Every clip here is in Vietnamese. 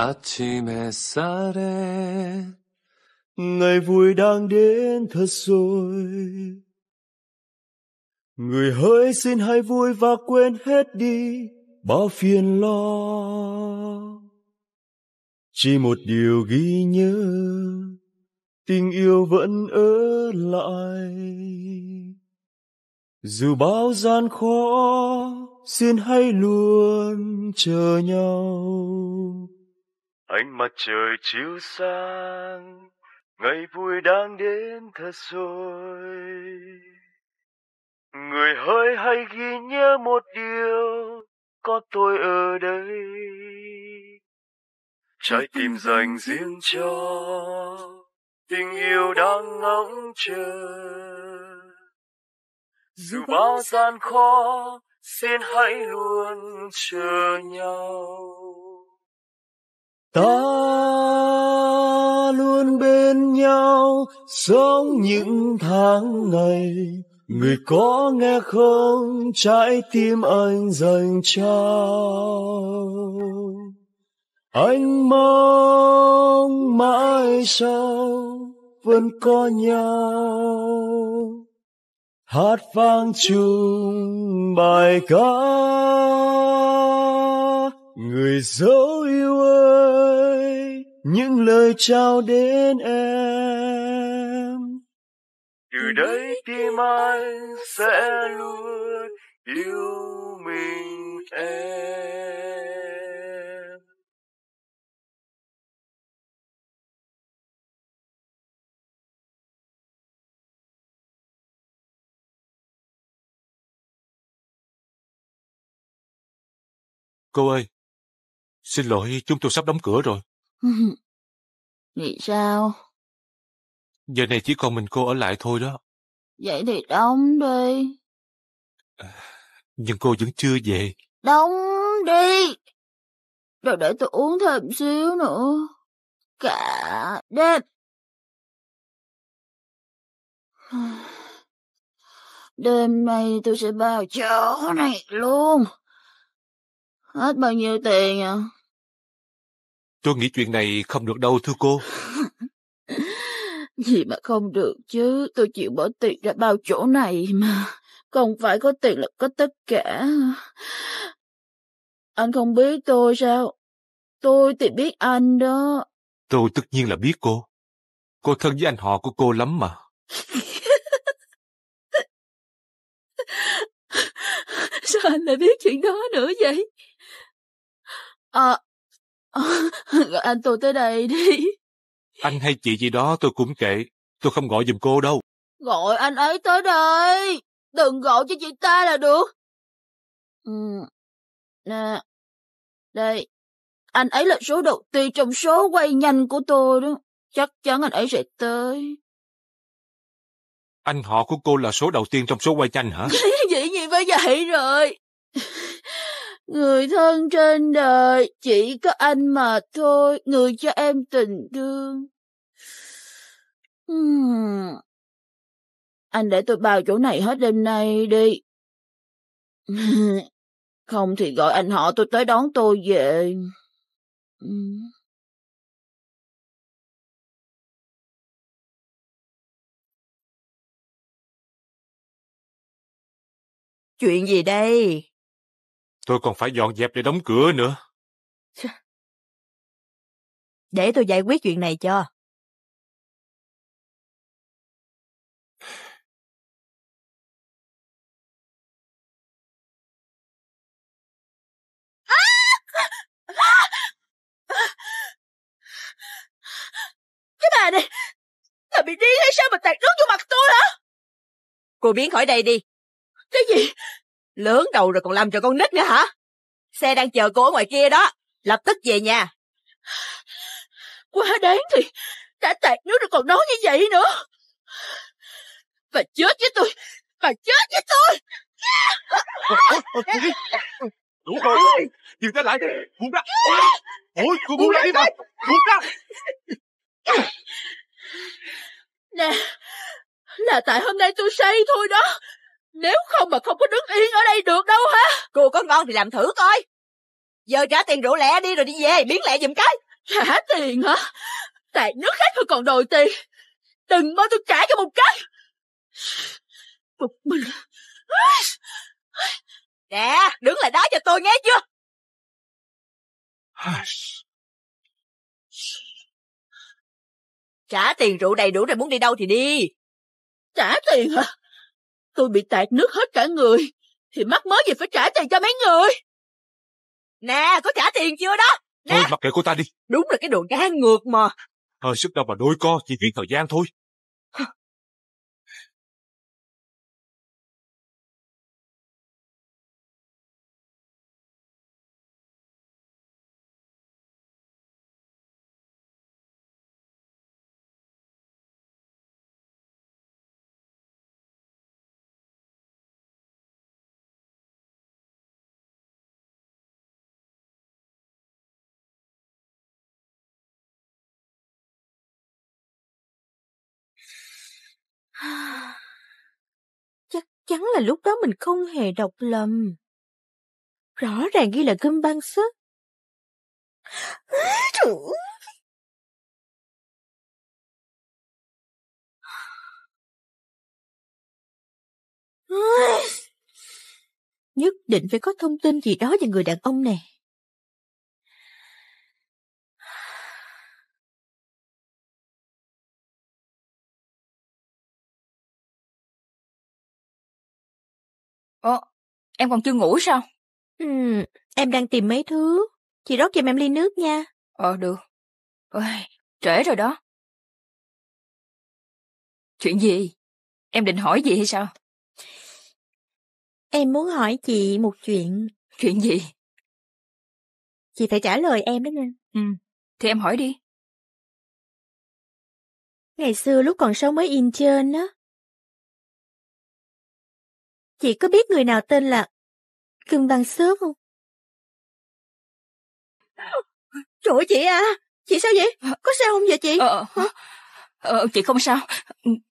아침 햇살에 ngày vui đang đến thật rồi người hỡi xin hãy vui và quên hết đi bao phiền lo chỉ một điều ghi nhớ tình yêu vẫn ở lại dù bao gian khó xin hãy luôn chờ nhau ánh mặt trời chiếu sáng ngày vui đang đến thật rồi người hỡi hay ghi nhớ một điều có tôi ở đây trái tim dành riêng cho tình yêu đang ngóng chờ dù bao gian khó xin hãy luôn chờ nhau ta luôn bên nhau sống những tháng ngày người có nghe không trái tim anh dành cho anh mong mãi sau vẫn có nhau hát vang chung bài ca người dấu yêu ơi những lời trao đến em từ đây tim anh sẽ luôn yêu mình em cô ơi Xin lỗi, chúng tôi sắp đóng cửa rồi. Vì sao? Giờ này chỉ còn mình cô ở lại thôi đó. Vậy thì đóng đi. À, nhưng cô vẫn chưa về. Đóng đi. Rồi để tôi uống thêm xíu nữa. Cả đêm. Đêm nay tôi sẽ bao chỗ này luôn. Hết bao nhiêu tiền à? Tôi nghĩ chuyện này không được đâu thưa cô. Gì mà không được chứ, tôi chịu bỏ tiền ra bao chỗ này mà. Không phải có tiền là có tất cả. Anh không biết tôi sao? Tôi thì biết anh đó. Tôi tất nhiên là biết cô. Cô thân với anh họ của cô lắm mà. Sao anh lại biết chuyện đó nữa vậy? À, Ờ, gọi anh tôi tới đây đi. Anh hay chị gì đó tôi cũng kệ. Tôi không gọi giùm cô đâu. Gọi anh ấy tới đây. Đừng gọi cho chị ta là được. Ừ. Nè. Đây. Anh ấy là số đầu tiên trong số quay nhanh của tôi đó. Chắc chắn anh ấy sẽ tới. Anh họ của cô là số đầu tiên trong số quay nhanh hả? Dĩ nhiên phải vậy rồi. Người thân trên đời chỉ có anh mà thôi, người cho em tình thương. Hmm. Anh để tôi bao chỗ này hết đêm nay đi. Không thì gọi anh họ tôi tới đón tôi về. Chuyện gì đây? Tôi còn phải dọn dẹp để đóng cửa nữa. Để tôi giải quyết chuyện này cho. Cái bà này, bà bị điên hay sao mà tạt nước vô mặt tôi hả? Cô biến khỏi đây đi. Cái gì? Lớn đầu rồi còn làm cho con nít nữa hả? Xe đang chờ cô ở ngoài kia đó, lập tức về nhà. Quá đáng thì đã tạt nước rồi còn nói như vậy nữa. Bà chết với tôi, bà chết với tôi. Đủ rồi, dừng tay lại đi, buông ra. Ôi, cô buông ra đi mà, buông ra. Nè, là tại hôm nay tôi say thôi đó. Nếu không mà không có đứng yên ở đây được đâu hả? Cô có ngon thì làm thử coi. Giờ trả tiền rượu lẹ đi rồi đi về, biến lẹ giùm cái. Trả tiền hả? Tại nước khác tôi còn đòi tiền. Đừng mơ tôi trả cho một cái. Một mình. Nè, đứng lại đó cho tôi nghe chưa? Trả tiền rượu đầy đủ rồi muốn đi đâu thì đi. Trả tiền hả? Tôi bị tạt nước hết cả người, thì mắc mới gì phải trả tiền cho mấy người. Nè, có trả tiền chưa đó? Nè. Thôi mặc kệ cô ta đi. Đúng là cái đồ ngang ngược mà. Hơi sức đâu mà đôi co, chỉ chuyện thời gian thôi. chắn là lúc đó mình không hề đọc lầm. Rõ ràng ghi là gươm băng sức. Nhất định phải có thông tin gì đó về người đàn ông này. Ồ, em còn chưa ngủ sao? Ừ, em đang tìm mấy thứ. Chị rót giùm em ly nước nha. Ờ, được. Ôi, trễ rồi đó. Chuyện gì? Em định hỏi gì hay sao? Em muốn hỏi chị một chuyện. Chuyện gì? Chị phải trả lời em đó nha. Ừ, thì em hỏi đi. Ngày xưa lúc còn sống mới in Incheon á, Chị có biết người nào tên là Cưng Văn Sớp không? Trời ơi chị à, chị sao vậy? Có sao không vậy chị? Ờ, ờ chị không sao.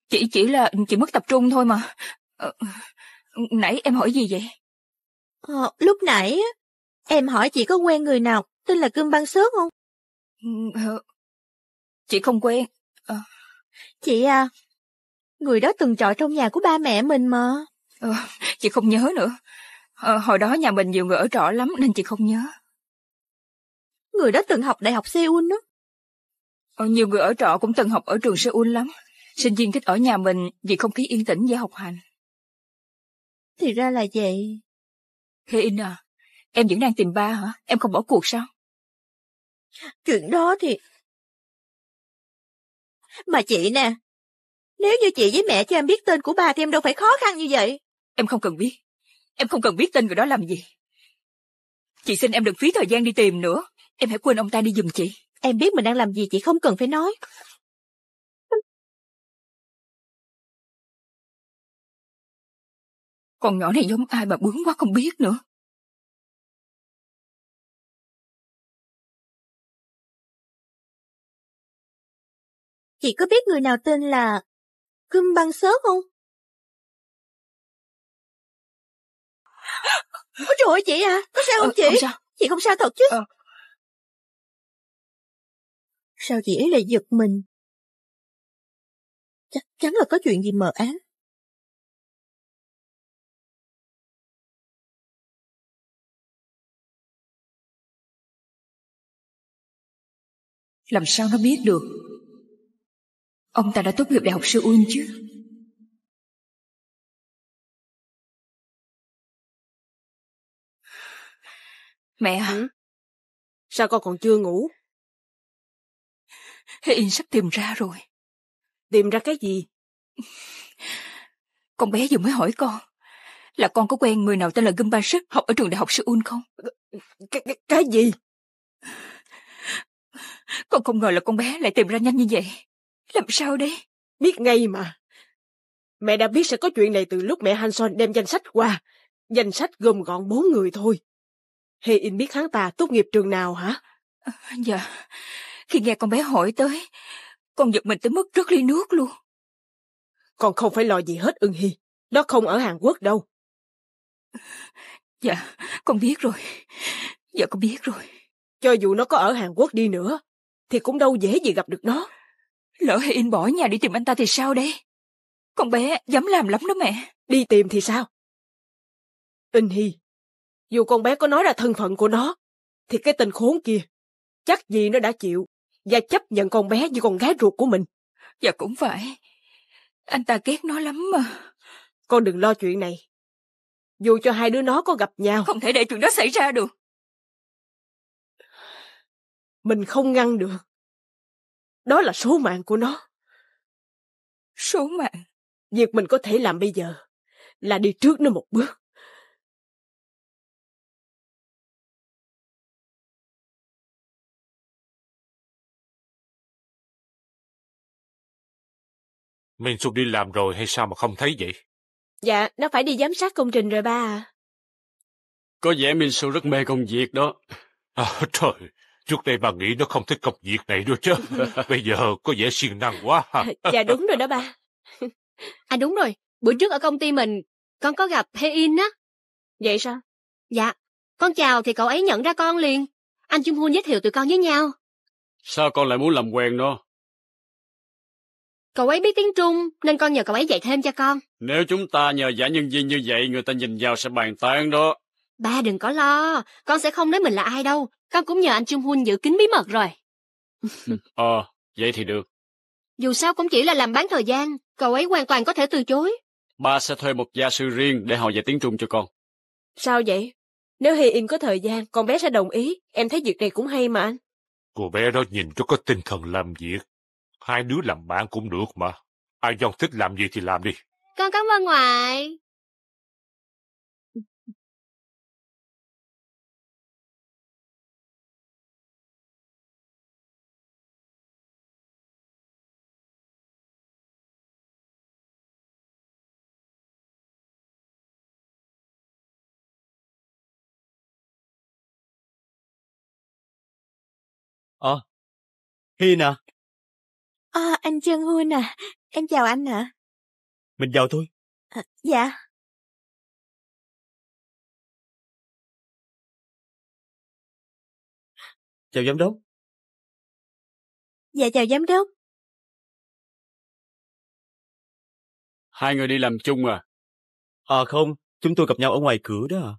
Chị chỉ là chị mất tập trung thôi mà. Ờ, nãy em hỏi gì vậy? Ờ, lúc nãy em hỏi chị có quen người nào tên là Cưng Văn Sớp không? Ừ, ờ, chị không quen. Ờ. Chị à, người đó từng trọ trong nhà của ba mẹ mình mà. Ờ, chị không nhớ nữa. Ờ, hồi đó nhà mình nhiều người ở trọ lắm nên chị không nhớ. Người đó từng học đại học Seoul đó. Ờ, nhiều người ở trọ cũng từng học ở trường Seoul lắm. Sinh viên thích ở nhà mình vì không khí yên tĩnh dễ học hành. Thì ra là vậy. Hê In à, em vẫn đang tìm ba hả? Em không bỏ cuộc sao? Chuyện đó thì... Mà chị nè, nếu như chị với mẹ cho em biết tên của ba thì em đâu phải khó khăn như vậy. Em không cần biết. Em không cần biết tên người đó làm gì. Chị xin em đừng phí thời gian đi tìm nữa. Em hãy quên ông ta đi giùm chị. Em biết mình đang làm gì chị không cần phải nói. Con nhỏ này giống ai mà bướng quá không biết nữa. Chị có biết người nào tên là Cưng Băng Sớt không? Ôi trời ơi chị à, có sao không ờ, chị? không sao. Chị không sao thật chứ. Ờ. Sao chị ấy lại giật mình? Chắc chắn là có chuyện gì mờ ám. Làm sao nó biết được? Ông ta đã tốt nghiệp đại học sư uyên chứ? Mẹ ừ. hả? Ừ. Sao con còn chưa ngủ? Hiền sắp tìm ra rồi. Tìm ra cái gì? Con bé vừa mới hỏi con là con có quen người nào tên là Gumba Sức học ở trường đại học Seoul không? Cái, cái, cái gì? Con không ngờ là con bé lại tìm ra nhanh như vậy. Làm sao đây? Biết ngay mà. Mẹ đã biết sẽ có chuyện này từ lúc mẹ Hanson đem danh sách qua. Danh sách gồm gọn bốn người thôi. Hay in biết hắn ta tốt nghiệp trường nào hả? Ờ, dạ, khi nghe con bé hỏi tới, con giật mình tới mức rất ly nước luôn. Con không phải lo gì hết ưng hi, nó không ở Hàn Quốc đâu. Dạ, con biết rồi, dạ con biết rồi. Cho dù nó có ở Hàn Quốc đi nữa, thì cũng đâu dễ gì gặp được nó. Lỡ hay in bỏ nhà đi tìm anh ta thì sao đây? Con bé dám làm lắm đó mẹ. Đi tìm thì sao? In Hi. Dù con bé có nói ra thân phận của nó, thì cái tên khốn kia, chắc gì nó đã chịu và chấp nhận con bé như con gái ruột của mình. Dạ cũng phải. Anh ta ghét nó lắm mà. Con đừng lo chuyện này. Dù cho hai đứa nó có gặp nhau... Không thể để chuyện đó xảy ra được. Mình không ngăn được. Đó là số mạng của nó. Số mạng? Việc mình có thể làm bây giờ là đi trước nó một bước. Minh Sung đi làm rồi hay sao mà không thấy vậy? Dạ, nó phải đi giám sát công trình rồi ba à. Có vẻ Minh Sung rất mê công việc đó. À, trời, trước đây bà nghĩ nó không thích công việc này đâu chứ. Bây giờ có vẻ siêng năng quá. dạ đúng rồi đó ba. À đúng rồi, bữa trước ở công ty mình, con có gặp In á. Vậy sao? Dạ, con chào thì cậu ấy nhận ra con liền. Anh Chung Hun giới thiệu tụi con với nhau. Sao con lại muốn làm quen nó? Cậu ấy biết tiếng Trung, nên con nhờ cậu ấy dạy thêm cho con. Nếu chúng ta nhờ giả nhân viên như vậy, người ta nhìn vào sẽ bàn tán đó. Ba đừng có lo, con sẽ không nói mình là ai đâu. Con cũng nhờ anh Trung Huynh giữ kín bí mật rồi. ờ, vậy thì được. Dù sao cũng chỉ là làm bán thời gian, cậu ấy hoàn toàn có thể từ chối. Ba sẽ thuê một gia sư riêng để họ dạy tiếng Trung cho con. Sao vậy? Nếu Hi Im có thời gian, con bé sẽ đồng ý. Em thấy việc này cũng hay mà anh. Cô bé đó nhìn cho có tinh thần làm việc. Hai đứa làm bạn cũng được mà. Ai Dông thích làm gì thì làm đi. Con cảm ơn ngoại. Ờ, Hi nè, À, anh Trân Hun à, em chào anh ạ. À. Mình vào thôi. À, dạ. Chào giám đốc. Dạ chào giám đốc. Hai người đi làm chung à? À không, chúng tôi gặp nhau ở ngoài cửa đó à.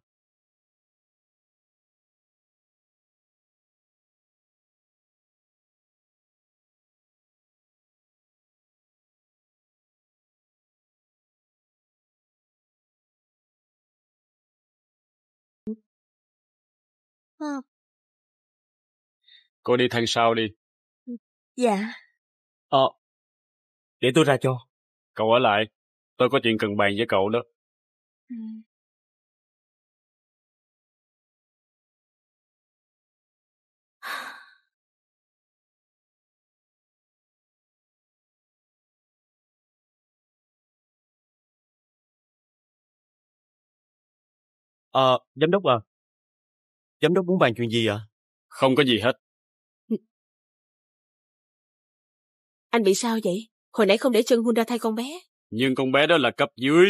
Cô đi thân sau đi. Dạ. Ờ, à, để tôi ra cho. Cậu ở lại, tôi có chuyện cần bàn với cậu đó. Ừ. Ờ, à, giám đốc à. Giám đốc muốn bàn chuyện gì ạ? À? Không có gì hết. Anh bị sao vậy? Hồi nãy không để Trần Hun ra thay con bé. Nhưng con bé đó là cấp dưới.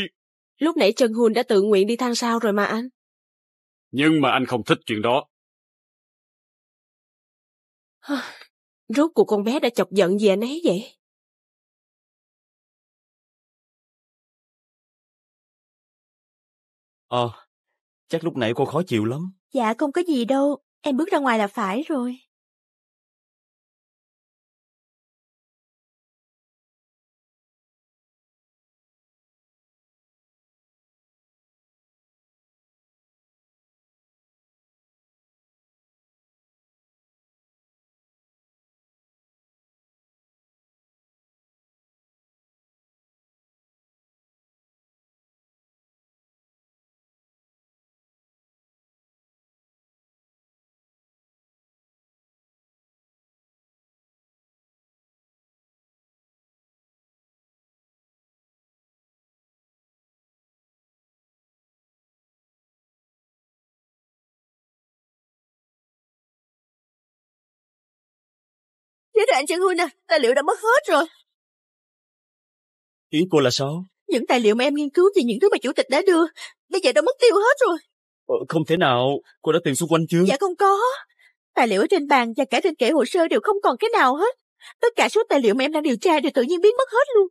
Lúc nãy Trần Hun đã tự nguyện đi thang sao rồi mà anh. Nhưng mà anh không thích chuyện đó. Rốt cuộc con bé đã chọc giận gì anh ấy vậy? Ờ, à, chắc lúc nãy cô khó chịu lắm. Dạ không có gì đâu, em bước ra ngoài là phải rồi. Nếu là anh Trần Huy nè, tài liệu đã mất hết rồi. Ý cô là sao? Những tài liệu mà em nghiên cứu về những thứ mà chủ tịch đã đưa, bây giờ đã mất tiêu hết rồi. Ờ, không thể nào, cô đã tìm xung quanh chưa? Dạ không có. Tài liệu ở trên bàn và cả trên kệ hồ sơ đều không còn cái nào hết. Tất cả số tài liệu mà em đang điều tra đều tự nhiên biến mất hết luôn.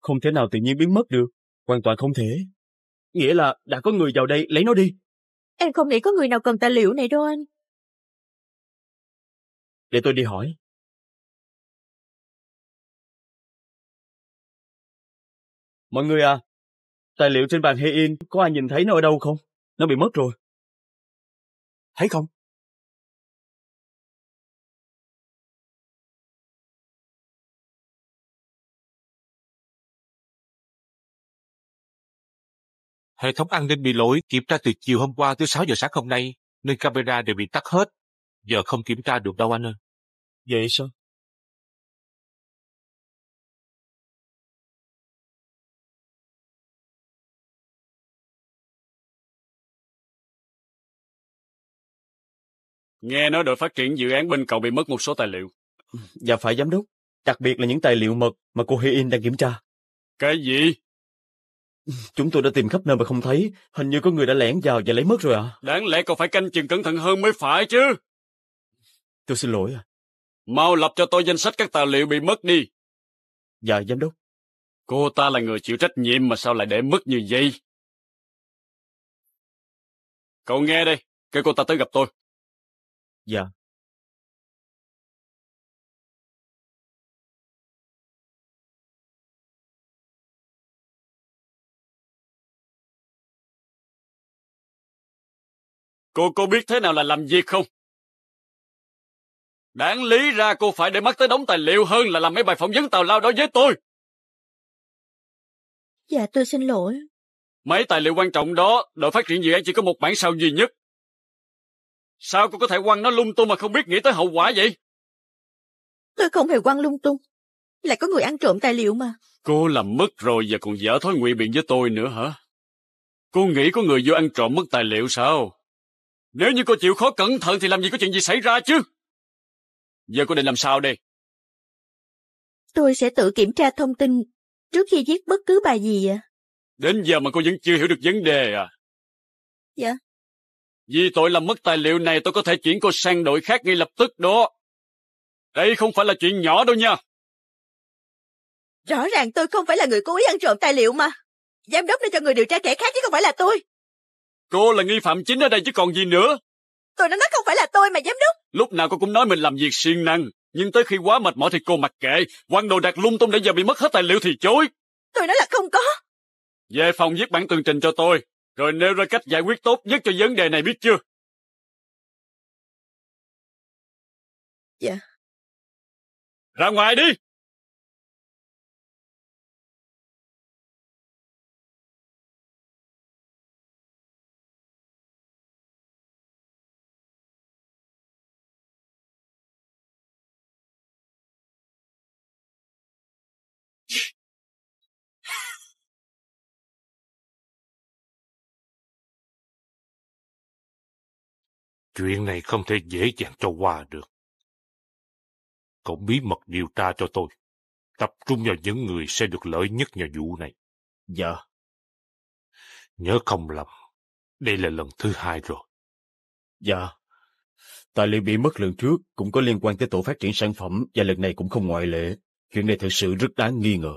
Không thể nào tự nhiên biến mất được, hoàn toàn không thể. Nghĩa là đã có người vào đây lấy nó đi. Em không nghĩ có người nào cần tài liệu này đâu anh. Để tôi đi hỏi. Mọi người à, tài liệu trên bàn Hay In có ai nhìn thấy nó ở đâu không? Nó bị mất rồi. Thấy không? Hệ thống an ninh bị lỗi kiểm tra từ chiều hôm qua tới 6 giờ sáng hôm nay, nên camera đều bị tắt hết. Giờ không kiểm tra được đâu anh ơi. Vậy sao? Nghe nói đội phát triển dự án bên cậu bị mất một số tài liệu. Dạ phải giám đốc, đặc biệt là những tài liệu mật mà cô Hi In đang kiểm tra. Cái gì? Chúng tôi đã tìm khắp nơi mà không thấy, hình như có người đã lẻn vào và lấy mất rồi ạ. À. Đáng lẽ cậu phải canh chừng cẩn thận hơn mới phải chứ. Tôi xin lỗi à. Mau lập cho tôi danh sách các tài liệu bị mất đi. Dạ, giám đốc. Cô ta là người chịu trách nhiệm mà sao lại để mất như vậy? Cậu nghe đây, kêu cô ta tới gặp tôi. Dạ. Cô có biết thế nào là làm việc không? Đáng lý ra cô phải để mắt tới đống tài liệu hơn là làm mấy bài phỏng vấn tào lao đó với tôi. Dạ tôi xin lỗi. Mấy tài liệu quan trọng đó, đội phát triển dự án chỉ có một bản sao duy nhất. Sao cô có thể quăng nó lung tung mà không biết nghĩ tới hậu quả vậy? Tôi không hề quăng lung tung. Lại có người ăn trộm tài liệu mà. Cô làm mất rồi và còn dở thói nguyện biện với tôi nữa hả? Cô nghĩ có người vô ăn trộm mất tài liệu sao? Nếu như cô chịu khó cẩn thận thì làm gì có chuyện gì xảy ra chứ? Giờ cô định làm sao đây? Tôi sẽ tự kiểm tra thông tin trước khi viết bất cứ bài gì ạ. À? Đến giờ mà cô vẫn chưa hiểu được vấn đề à? Dạ. Vì tội làm mất tài liệu này tôi có thể chuyển cô sang đội khác ngay lập tức đó. Đây không phải là chuyện nhỏ đâu nha. Rõ ràng tôi không phải là người cố ý ăn trộm tài liệu mà. Giám đốc nên cho người điều tra kẻ khác chứ không phải là tôi. Cô là nghi phạm chính ở đây chứ còn gì nữa. Tụi nó nói không phải là tôi mà giám đốc. Lúc nào cô cũng nói mình làm việc siêng năng. Nhưng tới khi quá mệt mỏi thì cô mặc kệ. Quăng đồ đạc lung tung để giờ bị mất hết tài liệu thì chối. Tôi nói là không có. Về phòng viết bản tường trình cho tôi. Rồi nêu ra cách giải quyết tốt nhất cho vấn đề này biết chưa? Dạ. Ra ngoài đi! Chuyện này không thể dễ dàng cho qua được. Cậu bí mật điều tra cho tôi. Tập trung vào những người sẽ được lợi nhất nhờ vụ này. Dạ. Nhớ không lầm, đây là lần thứ hai rồi. Dạ. Tài liệu bị mất lần trước cũng có liên quan tới tổ phát triển sản phẩm và lần này cũng không ngoại lệ. Chuyện này thật sự rất đáng nghi ngờ.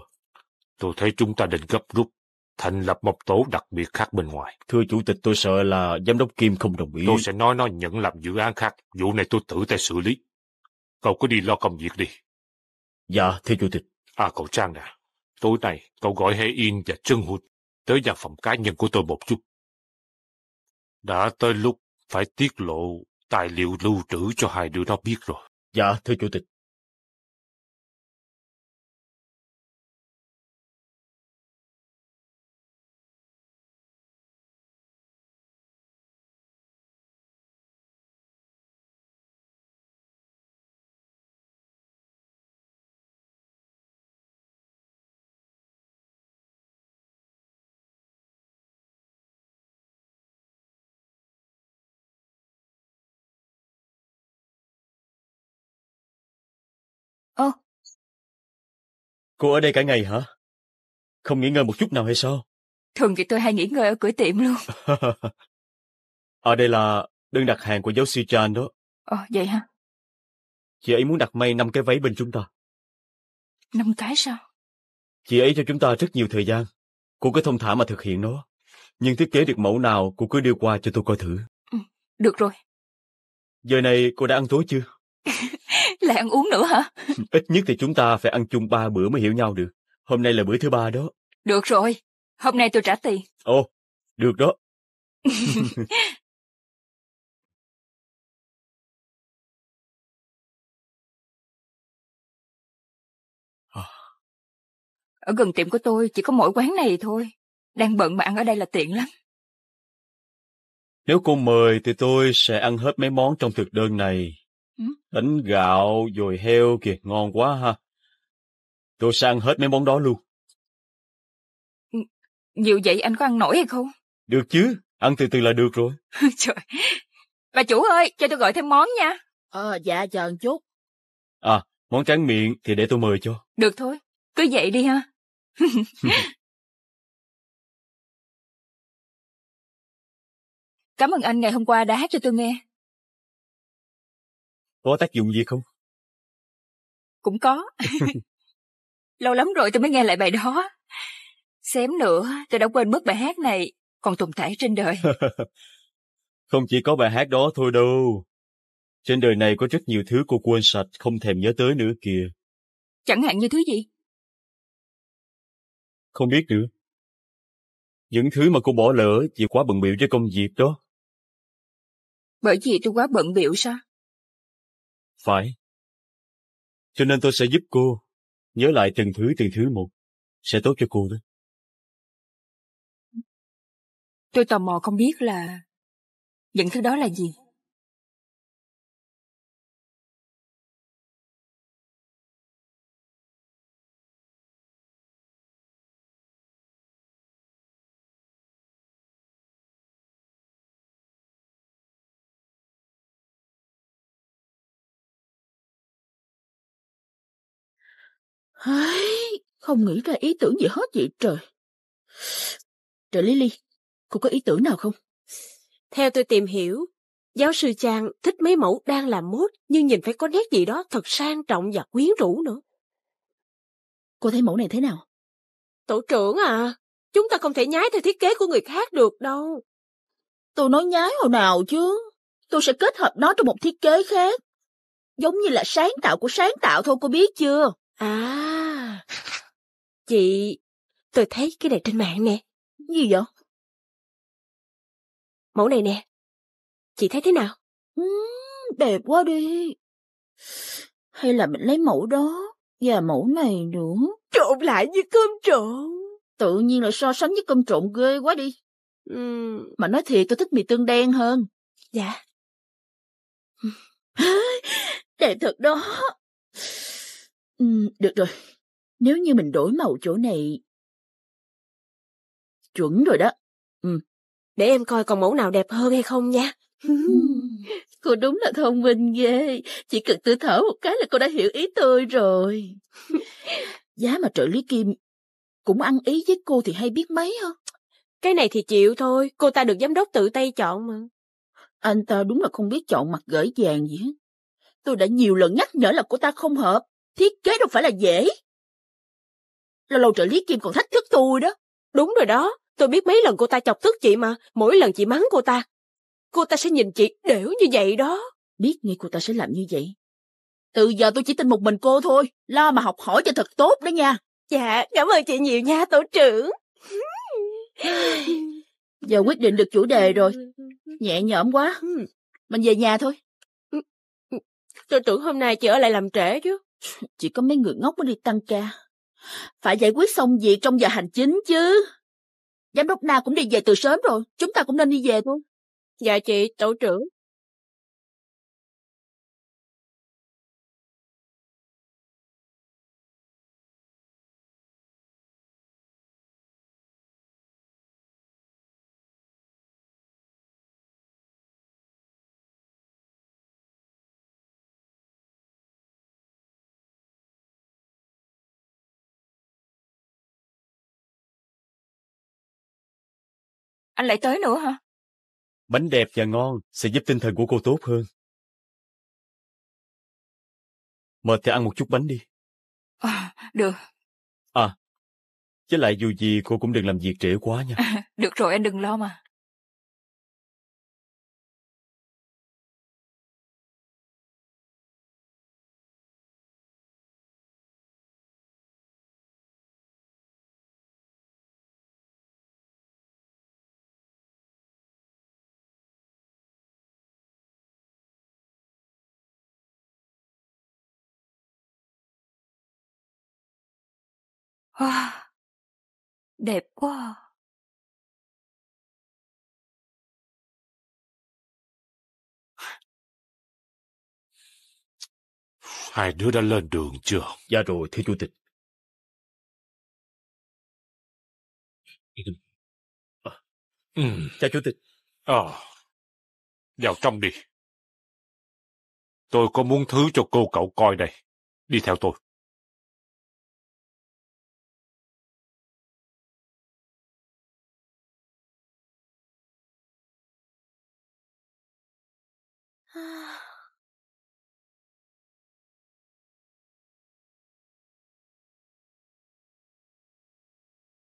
Tôi thấy chúng ta định gấp rút thành lập một tổ đặc biệt khác bên ngoài. Thưa Chủ tịch, tôi sợ là Giám đốc Kim không đồng ý. Tôi sẽ nói nó nhận làm dự án khác. Vụ này tôi tự tay xử lý. Cậu cứ đi lo công việc đi. Dạ, thưa Chủ tịch. À, cậu Trang nè. Tối nay, cậu gọi Hê In và Trương Hụt tới nhà phòng cá nhân của tôi một chút. Đã tới lúc phải tiết lộ tài liệu lưu trữ cho hai đứa đó biết rồi. Dạ, thưa Chủ tịch. Cô ở đây cả ngày hả? Không nghỉ ngơi một chút nào hay sao? Thường thì tôi hay nghỉ ngơi ở cửa tiệm luôn. ở đây là đơn đặt hàng của giáo sư Chan đó. Ồ, vậy hả? Chị ấy muốn đặt may năm cái váy bên chúng ta. Năm cái sao? Chị ấy cho chúng ta rất nhiều thời gian. Cô cứ thông thả mà thực hiện nó. Nhưng thiết kế được mẫu nào cô cứ đưa qua cho tôi coi thử. Ừ, được rồi. Giờ này cô đã ăn tối chưa? lại ăn uống nữa hả? Ít nhất thì chúng ta phải ăn chung ba bữa mới hiểu nhau được. Hôm nay là bữa thứ ba đó. Được rồi, hôm nay tôi trả tiền. Ồ, được đó. ở gần tiệm của tôi chỉ có mỗi quán này thôi. Đang bận mà ăn ở đây là tiện lắm. Nếu cô mời thì tôi sẽ ăn hết mấy món trong thực đơn này. Bánh ừ. gạo, dồi heo kìa, ngon quá ha. Tôi sang hết mấy món đó luôn. Ừ, nhiều vậy anh có ăn nổi hay không? Được chứ, ăn từ từ là được rồi. Trời, bà chủ ơi, cho tôi gọi thêm món nha. Ờ, dạ, chờ một chút. À, món tráng miệng thì để tôi mời cho. Được thôi, cứ vậy đi ha. Cảm ơn anh ngày hôm qua đã hát cho tôi nghe. Có tác dụng gì không? Cũng có. Lâu lắm rồi tôi mới nghe lại bài đó. Xém nữa, tôi đã quên mất bài hát này còn tồn tại trên đời. không chỉ có bài hát đó thôi đâu. Trên đời này có rất nhiều thứ cô quên sạch, không thèm nhớ tới nữa kìa. Chẳng hạn như thứ gì? Không biết nữa. Những thứ mà cô bỏ lỡ vì quá bận biểu với công việc đó. Bởi vì tôi quá bận biểu sao? Phải. Cho nên tôi sẽ giúp cô nhớ lại từng thứ từng thứ một. Sẽ tốt cho cô đó. Tôi tò mò không biết là những thứ đó là gì. Hây, không nghĩ ra ý tưởng gì hết vậy trời. Trời Lily, cô có ý tưởng nào không? Theo tôi tìm hiểu, giáo sư Trang thích mấy mẫu đang làm mốt nhưng nhìn phải có nét gì đó thật sang trọng và quyến rũ nữa. Cô thấy mẫu này thế nào? Tổ trưởng à, chúng ta không thể nhái theo thiết kế của người khác được đâu. Tôi nói nhái hồi nào chứ, tôi sẽ kết hợp nó trong một thiết kế khác. Giống như là sáng tạo của sáng tạo thôi cô biết chưa? À, chị, tôi thấy cái này trên mạng nè. Gì vậy? Mẫu này nè, chị thấy thế nào? Hmm, đẹp quá đi. Hay là mình lấy mẫu đó và mẫu này nữa. Trộn lại như cơm trộn. Tự nhiên là so sánh với cơm trộn ghê quá đi. Ừ. Mà nói thiệt tôi thích mì tương đen hơn. Dạ. đẹp thật đó. Ừ, được rồi. Nếu như mình đổi màu chỗ này... Chuẩn rồi đó. Ừ. Để em coi còn mẫu nào đẹp hơn hay không nha. cô đúng là thông minh ghê. Chỉ cần tôi thở một cái là cô đã hiểu ý tôi rồi. Giá mà trợ lý Kim cũng ăn ý với cô thì hay biết mấy hơn. Cái này thì chịu thôi, cô ta được giám đốc tự tay chọn mà. Anh ta đúng là không biết chọn mặt gửi vàng gì hết. Tôi đã nhiều lần nhắc nhở là cô ta không hợp. Thiết kế đâu phải là dễ. Lâu lâu trợ lý Kim còn thách thức tôi đó. Đúng rồi đó, tôi biết mấy lần cô ta chọc tức chị mà, mỗi lần chị mắng cô ta. Cô ta sẽ nhìn chị đều như vậy đó. Biết ngay cô ta sẽ làm như vậy. Từ giờ tôi chỉ tin một mình cô thôi, lo mà học hỏi cho thật tốt đó nha. Dạ, cảm ơn chị nhiều nha, tổ trưởng. giờ quyết định được chủ đề rồi. Nhẹ nhõm quá. Ừ. Mình về nhà thôi. tôi ừ. ừ. tưởng hôm nay chị ở lại làm trễ chứ. Chỉ có mấy người ngốc mới đi tăng ca. Phải giải quyết xong việc trong giờ hành chính chứ. Giám đốc Na cũng đi về từ sớm rồi, chúng ta cũng nên đi về thôi. Dạ chị, tổ trưởng. Anh lại tới nữa hả? Bánh đẹp và ngon sẽ giúp tinh thần của cô tốt hơn. Mệt thì ăn một chút bánh đi. À, được. À, chứ lại dù gì cô cũng đừng làm việc trễ quá nha. À, được rồi, anh đừng lo mà. Wow, đẹp quá. Hai đứa đã lên đường chưa? Dạ rồi, thưa chủ tịch. Ừ. Chào dạ, chủ tịch. Ờ, à, vào trong đi. Tôi có muốn thứ cho cô cậu coi đây. Đi theo tôi.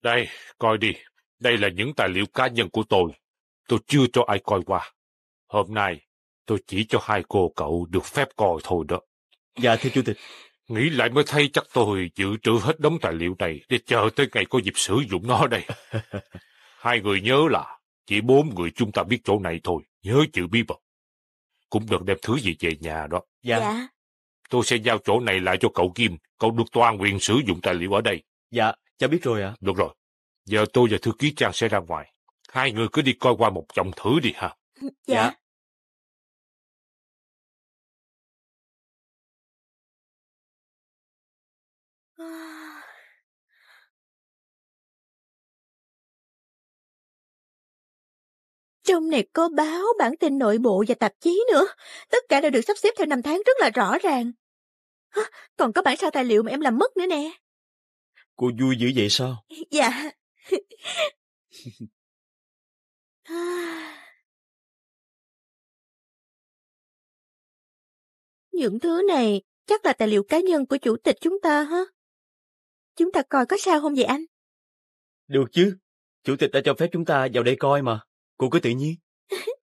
Đây, coi đi. Đây là những tài liệu cá nhân của tôi. Tôi chưa cho ai coi qua. Hôm nay, tôi chỉ cho hai cô cậu được phép coi thôi đó. Dạ, thưa Chủ tịch. Nghĩ lại mới thấy chắc tôi dự trữ hết đống tài liệu này để chờ tới ngày có dịp sử dụng nó đây. hai người nhớ là chỉ bốn người chúng ta biết chỗ này thôi. Nhớ chữ bí mật. Cũng đừng đem thứ gì về nhà đó. Dạ. dạ. Tôi sẽ giao chỗ này lại cho cậu Kim. Cậu được toàn quyền sử dụng tài liệu ở đây. Dạ, cháu biết rồi ạ. À. Được rồi, Giờ tôi và thư ký Trang sẽ ra ngoài. Hai người cứ đi coi qua một vòng thử đi ha. Dạ. dạ. Trong này có báo, bản tin nội bộ và tạp chí nữa. Tất cả đều được sắp xếp theo năm tháng rất là rõ ràng. Còn có bản sao tài liệu mà em làm mất nữa nè. Cô vui dữ vậy sao? Dạ. Những thứ này chắc là tài liệu cá nhân của chủ tịch chúng ta hả? Chúng ta coi có sao không vậy anh? Được chứ. Chủ tịch đã cho phép chúng ta vào đây coi mà. Cô cứ tự nhiên.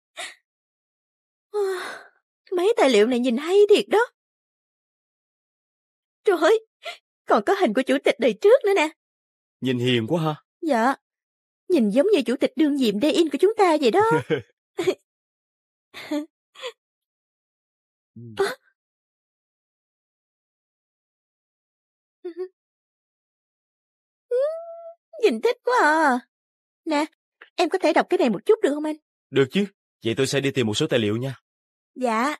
Ờ, mấy tài liệu này nhìn hay thiệt đó. Trời ơi, còn có hình của chủ tịch đời trước nữa nè. Nhìn hiền quá ha. Dạ, nhìn giống như chủ tịch đương nhiệm Đê in của chúng ta vậy đó. à. Nhìn thích quá à. Nè, em có thể đọc cái này một chút được không anh? Được chứ, vậy tôi sẽ đi tìm một số tài liệu nha. Dạ.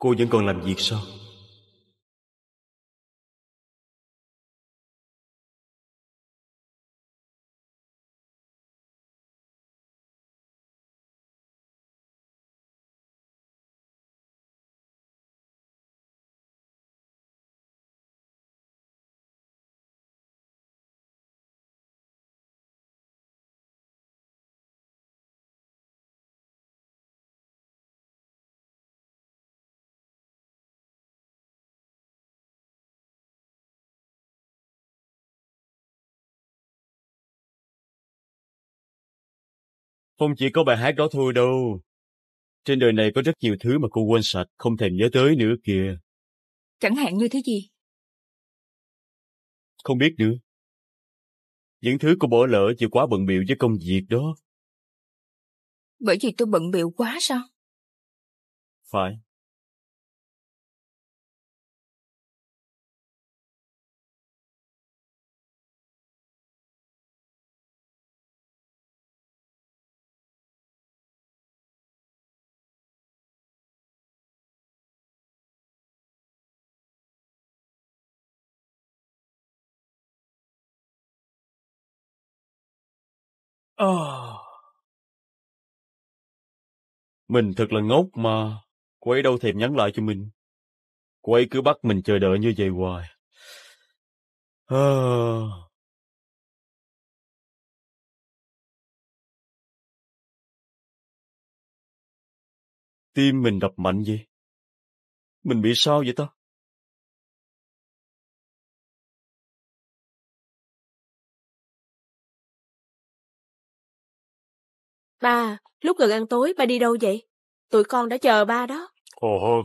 Cô vẫn còn làm việc sao Không chỉ có bài hát đó thôi đâu. Trên đời này có rất nhiều thứ mà cô quên sạch, không thèm nhớ tới nữa kìa. Chẳng hạn như thế gì? Không biết nữa. Những thứ cô bỏ lỡ chỉ quá bận biểu với công việc đó. Bởi vì tôi bận biểu quá sao? Phải. Oh. Mình thật là ngốc mà. Cô ấy đâu thèm nhắn lại cho mình. Cô ấy cứ bắt mình chờ đợi như vậy hoài. à Tim mình đập mạnh vậy? Mình bị sao vậy ta? Ba, lúc gần ăn tối ba đi đâu vậy? Tụi con đã chờ ba đó. Ồ,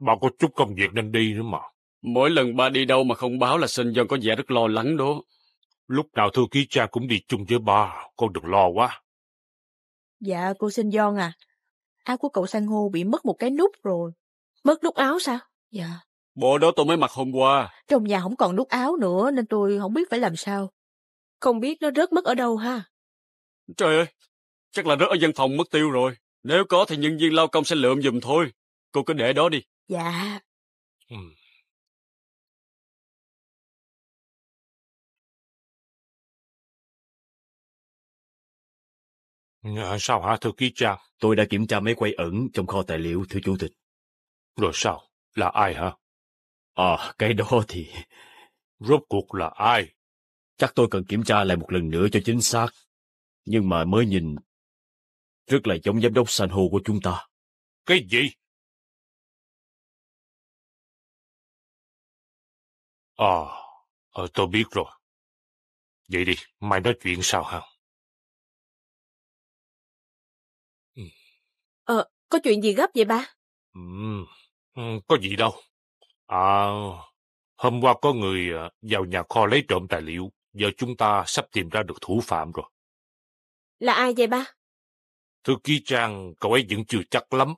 ba có chút công việc nên đi nữa mà. Mỗi lần ba đi đâu mà không báo là sinh dân có vẻ rất lo lắng đó. Lúc nào thư ký cha cũng đi chung với ba, con đừng lo quá. Dạ, cô sinh John à. Áo của cậu Sang hô bị mất một cái nút rồi. Mất nút áo sao? Dạ. Bộ đó tôi mới mặc hôm qua. Trong nhà không còn nút áo nữa nên tôi không biết phải làm sao. Không biết nó rớt mất ở đâu ha. Trời ơi, chắc là rớt ở văn phòng mất tiêu rồi. Nếu có thì nhân viên lao công sẽ lượm giùm thôi. Cô cứ để đó đi. Dạ. Ừ. À, sao hả thư ký Trang? Tôi đã kiểm tra máy quay ẩn trong kho tài liệu, thưa chủ tịch. Rồi sao? Là ai hả? À, cái đó thì... Rốt cuộc là ai? Chắc tôi cần kiểm tra lại một lần nữa cho chính xác. Nhưng mà mới nhìn rất là giống giám đốc san hô của chúng ta. Cái gì? À, ờ, tôi biết rồi. Vậy đi, mai nói chuyện sao hả? Ờ, có chuyện gì gấp vậy ba? ừm, có gì đâu. À, hôm qua có người ờ, vào nhà kho lấy trộm tài liệu, giờ chúng ta sắp tìm ra được thủ phạm rồi. Là ai vậy ba? Thư ký Trang, cậu ấy vẫn chưa chắc lắm.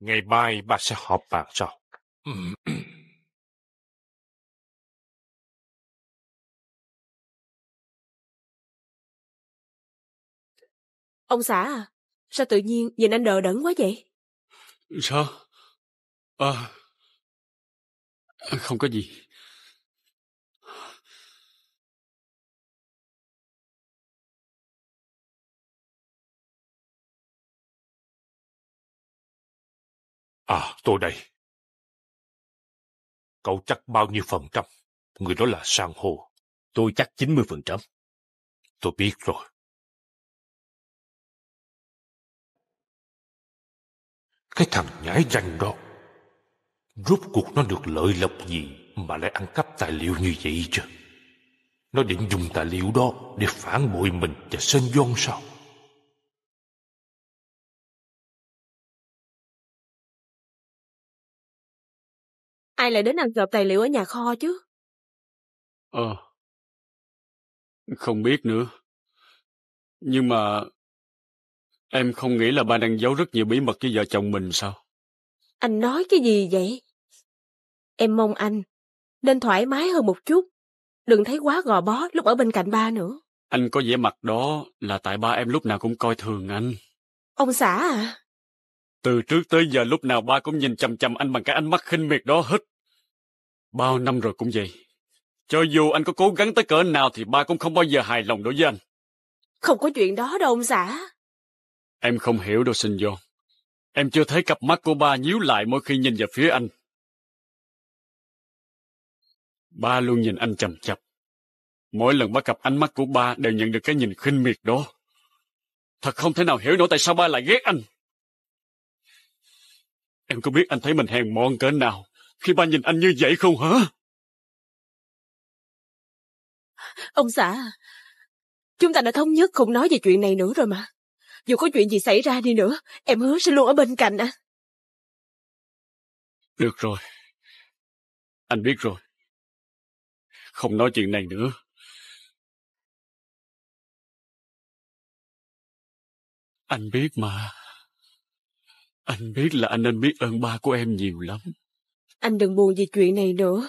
Ngày mai bà sẽ họp bàn sau. Ông xã à, sao tự nhiên nhìn anh đờ đẫn quá vậy? Sao? À, không có gì. À, tôi đây. Cậu chắc bao nhiêu phần trăm? Người đó là sang hồ. Tôi chắc 90 phần trăm. Tôi biết rồi. Cái thằng nhãi danh đó, rốt cuộc nó được lợi lộc gì mà lại ăn cắp tài liệu như vậy chứ? Nó định dùng tài liệu đó để phản bội mình và Sơn Doan sao? ai lại đến ăn trộm tài liệu ở nhà kho chứ? Ờ. Không biết nữa. Nhưng mà... Em không nghĩ là ba đang giấu rất nhiều bí mật với vợ chồng mình sao? Anh nói cái gì vậy? Em mong anh nên thoải mái hơn một chút. Đừng thấy quá gò bó lúc ở bên cạnh ba nữa. Anh có vẻ mặt đó là tại ba em lúc nào cũng coi thường anh. Ông xã à? Từ trước tới giờ lúc nào ba cũng nhìn chằm chằm anh bằng cái ánh mắt khinh miệt đó hết Bao năm rồi cũng vậy. Cho dù anh có cố gắng tới cỡ nào thì ba cũng không bao giờ hài lòng đối với anh. Không có chuyện đó đâu ông xã. Em không hiểu đâu Sinh vô. Em chưa thấy cặp mắt của ba nhíu lại mỗi khi nhìn về phía anh. Ba luôn nhìn anh chầm chập. Mỗi lần ba cặp ánh mắt của ba đều nhận được cái nhìn khinh miệt đó. Thật không thể nào hiểu nổi tại sao ba lại ghét anh. Em có biết anh thấy mình hèn mọn cỡ nào khi ba nhìn anh như vậy không hả? Ông xã, à, chúng ta đã thống nhất không nói về chuyện này nữa rồi mà. Dù có chuyện gì xảy ra đi nữa, em hứa sẽ luôn ở bên cạnh anh. Được rồi. Anh biết rồi. Không nói chuyện này nữa. Anh biết mà. Anh biết là anh nên biết ơn ba của em nhiều lắm. Anh đừng buồn vì chuyện này nữa.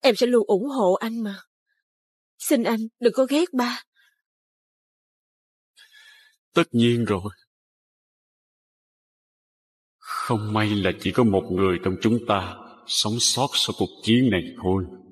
Em sẽ luôn ủng hộ anh mà. Xin anh đừng có ghét ba. Tất nhiên rồi. Không may là chỉ có một người trong chúng ta sống sót sau cuộc chiến này thôi.